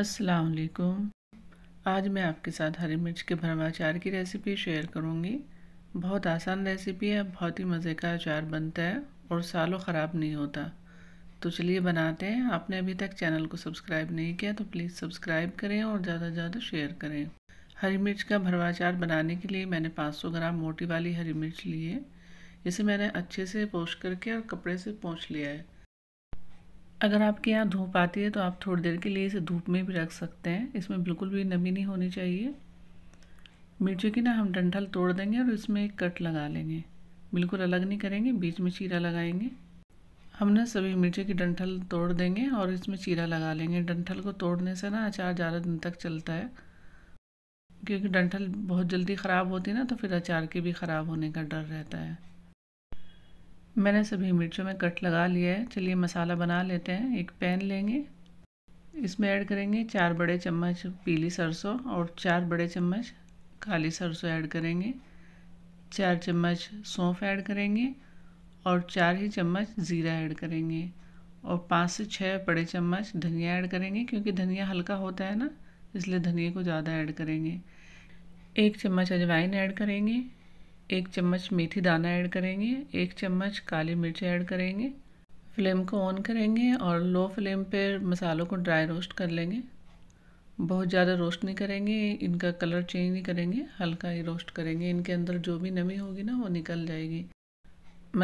असलकुम आज मैं आपके साथ हरी मिर्च के भरवा अचार की रेसिपी शेयर करूंगी बहुत आसान रेसिपी है बहुत ही मज़े का अचार बनता है और सालों ख़राब नहीं होता तो चलिए बनाते हैं आपने अभी तक चैनल को सब्सक्राइब नहीं किया तो प्लीज़ सब्सक्राइब करें और ज़्यादा से ज़्यादा शेयर करें हरी मिर्च का भरवा अचार बनाने के लिए मैंने पाँच ग्राम मोटी वाली हरी मिर्च ली है इसे मैंने अच्छे से पोष करके और कपड़े से पोछ लिया है अगर आपके यहाँ धूप आती है तो आप थोड़ी देर के लिए इसे धूप में भी रख सकते हैं इसमें बिल्कुल भी नमी नहीं होनी चाहिए मिर्ची की ना हम डंठल तोड़ देंगे और इसमें एक कट लगा लेंगे बिल्कुल अलग नहीं करेंगे बीच में चीरा लगाएंगे हम सभी मिर्ची की डंठल तोड़ देंगे और इसमें चीरा लगा लेंगे डंठल को तोड़ने से ना अचार ज़्यादा दिन तक चलता है क्योंकि डंठल बहुत जल्दी ख़राब होती है ना तो फिर अचार के भी ख़राब होने का डर रहता है मैंने सभी मिर्चों में कट लगा लिया है चलिए मसाला बना लेते हैं एक पैन लेंगे इसमें ऐड करेंगे चार बड़े चम्मच पीली सरसों और चार बड़े चम्मच काली सरसों ऐड करेंगे चार चम्मच सौंफ ऐड करेंगे और चार ही चम्मच ज़ीरा ऐड करेंगे और पाँच से छः बड़े चम्मच धनिया ऐड करेंगे क्योंकि धनिया हल्का होता है ना इसलिए धनिया को ज़्यादा ऐड करेंगे एक चम्मच अजवाइन ऐड करेंगे एक चम्मच मेथी दाना ऐड करेंगे एक चम्मच काली मिर्च ऐड करेंगे फ्लेम को ऑन करेंगे और लो फ्लेम पर मसालों को ड्राई रोस्ट कर लेंगे बहुत ज़्यादा रोस्ट नहीं करेंगे इनका कलर चेंज नहीं करेंगे हल्का ही रोस्ट करेंगे इनके अंदर जो भी नमी होगी ना वो निकल जाएगी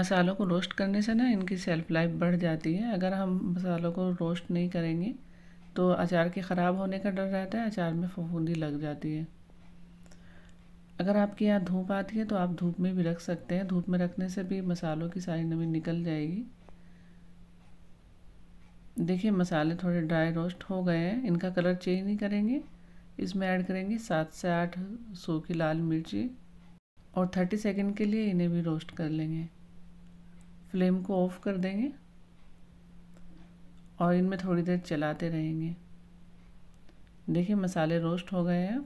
मसालों को रोस्ट करने से ना इनकी सेल्फ लाइफ बढ़ जाती है अगर हम मसालों को रोस्ट नहीं करेंगे तो अचार के ख़राब होने का डर रहता है अचार में फफूंदी लग जाती है अगर आपके यहाँ धूप आती है तो आप धूप में भी रख सकते हैं धूप में रखने से भी मसालों की सारी नमी निकल जाएगी देखिए मसाले थोड़े ड्राई रोस्ट हो गए हैं इनका कलर चेंज नहीं करेंगे इसमें ऐड करेंगे सात से आठ सूखी लाल मिर्ची और थर्टी सेकेंड के लिए इन्हें भी रोस्ट कर लेंगे फ्लेम को ऑफ कर देंगे और इनमें थोड़ी देर चलाते रहेंगे देखिए मसाले रोस्ट हो गए हैं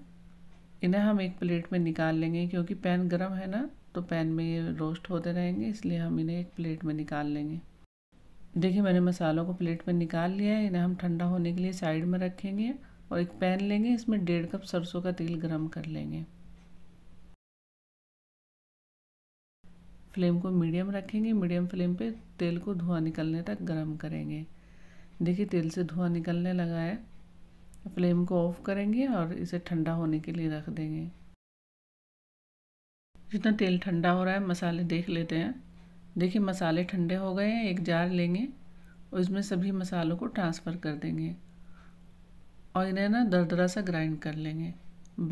इन्हें हम एक प्लेट में निकाल लेंगे क्योंकि पैन गर्म है ना तो पैन में ये रोस्ट होते रहेंगे इसलिए हम इन्हें एक प्लेट में निकाल लेंगे देखिए मैंने मसालों को प्लेट में निकाल लिया है इन्हें हम ठंडा होने के लिए साइड में रखेंगे और एक पैन लेंगे इसमें डेढ़ कप सरसों का तेल गर्म कर लेंगे फ्लेम को मीडियम रखेंगे मीडियम फ्लेम पे तेल को धुआं निकलने तक गर्म करेंगे देखिए तेल से धुआं निकलने लगा है फ्लेम को ऑफ करेंगे और इसे ठंडा होने के लिए रख देंगे जितना तेल ठंडा हो रहा है मसाले देख लेते हैं देखिए मसाले ठंडे हो गए हैं एक जार लेंगे और इसमें सभी मसालों को ट्रांसफ़र कर देंगे और इन्हें ना दरदरा सा ग्राइंड कर लेंगे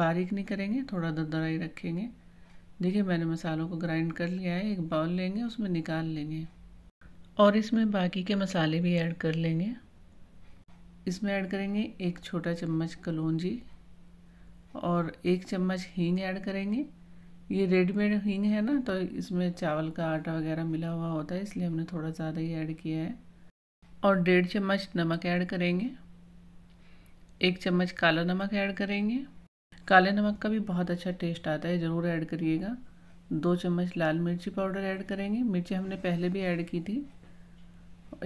बारीक नहीं करेंगे थोड़ा दरदरा ही रखेंगे देखिए मैंने मसालों को ग्राइंड कर लिया है एक बाउल लेंगे उसमें निकाल लेंगे और इसमें बाकी के मसाले भी ऐड कर लेंगे इसमें ऐड करेंगे एक छोटा चम्मच कलौजी और एक चम्मच हींग ऐड करेंगे ये रेडीमेड हींग है ना तो इसमें चावल का आटा वगैरह मिला हुआ होता है इसलिए हमने थोड़ा ज़्यादा ही ऐड किया है और डेढ़ चम्मच नमक ऐड करेंगे एक चम्मच काला नमक ऐड करेंगे काले नमक का भी बहुत अच्छा टेस्ट आता है ज़रूर ऐड करिएगा दो चम्मच लाल मिर्ची पाउडर ऐड करेंगे मिर्ची हमने पहले भी ऐड की थी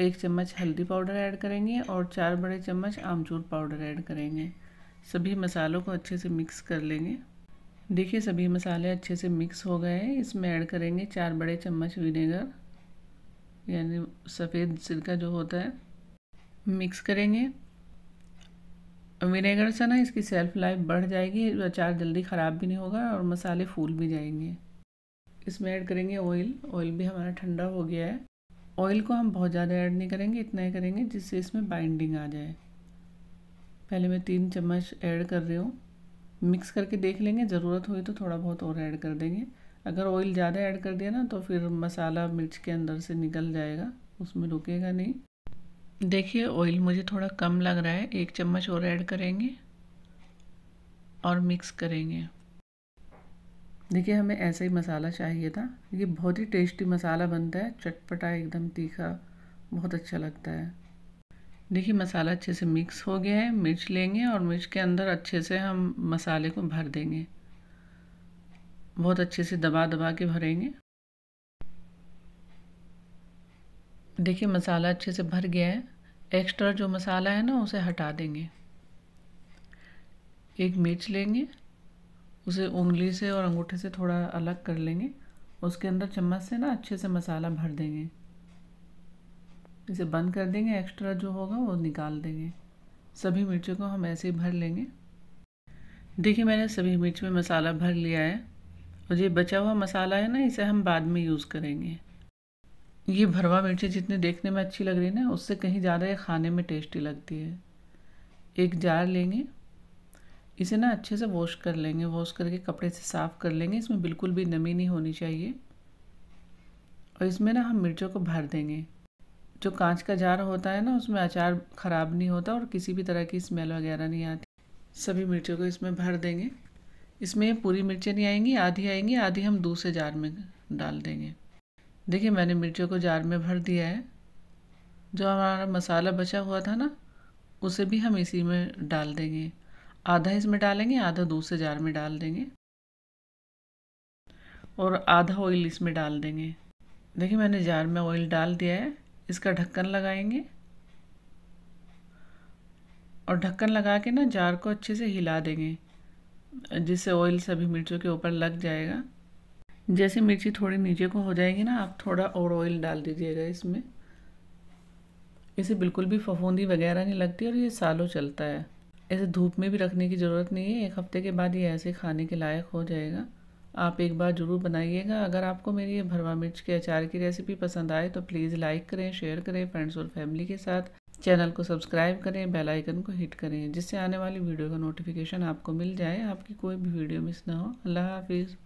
एक चम्मच हल्दी पाउडर ऐड करेंगे और चार बड़े चम्मच आमचूर पाउडर ऐड करेंगे सभी मसालों को अच्छे से मिक्स कर लेंगे देखिए सभी मसाले अच्छे से मिक्स हो गए हैं इसमें ऐड करेंगे चार बड़े चम्मच विनेगर यानी सफ़ेद सिरका जो होता है मिक्स करेंगे विनेगर से ना इसकी सेल्फ लाइफ बढ़ जाएगी अचार जल्दी ख़राब भी नहीं होगा और मसाले फूल भी जाएंगे इसमें ऐड करेंगे ऑयल ऑयल भी हमारा ठंडा हो गया है ऑयल को हम बहुत ज़्यादा ऐड नहीं करेंगे इतना ही करेंगे जिससे इसमें बाइंडिंग आ जाए पहले मैं तीन चम्मच ऐड कर रही हूँ मिक्स करके देख लेंगे ज़रूरत हुई तो थोड़ा बहुत और ऐड कर देंगे अगर ऑयल ज़्यादा ऐड कर दिया ना तो फिर मसाला मिर्च के अंदर से निकल जाएगा उसमें रुकेगा नहीं देखिए ऑयल मुझे थोड़ा कम लग रहा है एक चम्मच और ऐड करेंगे और मिक्स करेंगे देखिए हमें ऐसा ही मसाला चाहिए था ये बहुत ही टेस्टी मसाला बनता है चटपटा एकदम तीखा बहुत अच्छा लगता है देखिए मसाला अच्छे से मिक्स हो गया है मिर्च लेंगे और मिर्च के अंदर अच्छे से हम मसाले को भर देंगे बहुत अच्छे से दबा दबा के भरेंगे देखिए मसाला अच्छे से भर गया है एक्स्ट्रा जो मसाला है ना उसे हटा देंगे एक मिर्च लेंगे उसे उंगली से और अंगूठे से थोड़ा अलग कर लेंगे उसके अंदर चम्मच से ना अच्छे से मसाला भर देंगे इसे बंद कर देंगे एक्स्ट्रा जो होगा वो निकाल देंगे सभी मिर्चों को हम ऐसे ही भर लेंगे देखिए मैंने सभी मिर्च में मसाला भर लिया है और ये बचा हुआ मसाला है ना इसे हम बाद में यूज़ करेंगे ये भरवा मिर्ची जितनी देखने में अच्छी लग रही है ना उससे कहीं ज़्यादा ये खाने में टेस्टी लगती है एक जार लेंगे इसे ना अच्छे से वॉश कर लेंगे वॉश करके कपड़े से साफ़ कर लेंगे इसमें बिल्कुल भी नमी नहीं होनी चाहिए और इसमें ना हम मिर्चों को भर देंगे जो कांच का जार होता है ना उसमें अचार ख़राब नहीं होता और किसी भी तरह की स्मेल वगैरह नहीं आती सभी मिर्चों को इसमें भर देंगे इसमें पूरी मिर्चें नहीं आएंगी आधी आएंगी आधी हम दूसरे जार में डाल देंगे देखिए मैंने मिर्चों को जार में भर दिया है जो हमारा मसाला बचा हुआ था ना उसे भी हम इसी में डाल देंगे आधा इसमें डालेंगे आधा दूसरे जार में डाल देंगे और आधा ऑयल इसमें डाल देंगे देखिए मैंने जार में ऑयल डाल दिया है इसका ढक्कन लगाएंगे और ढक्कन लगा के ना जार को अच्छे से हिला देंगे जिससे ऑयल सभी मिर्चों के ऊपर लग जाएगा जैसे मिर्ची थोड़ी नीचे को हो जाएगी ना आप थोड़ा और ऑयल डाल दीजिएगा इसमें इसे बिल्कुल भी फफूंदी वगैरह नहीं लगती और ये सालों चलता है ऐसे धूप में भी रखने की ज़रूरत नहीं है एक हफ़्ते के बाद ये ऐसे खाने के लायक हो जाएगा आप एक बार ज़रूर बनाइएगा अगर आपको मेरी ये भरवा मिर्च के अचार की रेसिपी पसंद आए तो प्लीज़ लाइक करें शेयर करें फ्रेंड्स और फैमिली के साथ चैनल को सब्सक्राइब करें बेल आइकन को हिट करें जिससे आने वाली वीडियो का नोटिफिकेशन आपको मिल जाए आपकी कोई भी वीडियो मिस ना हो अल्लाह हाफिज़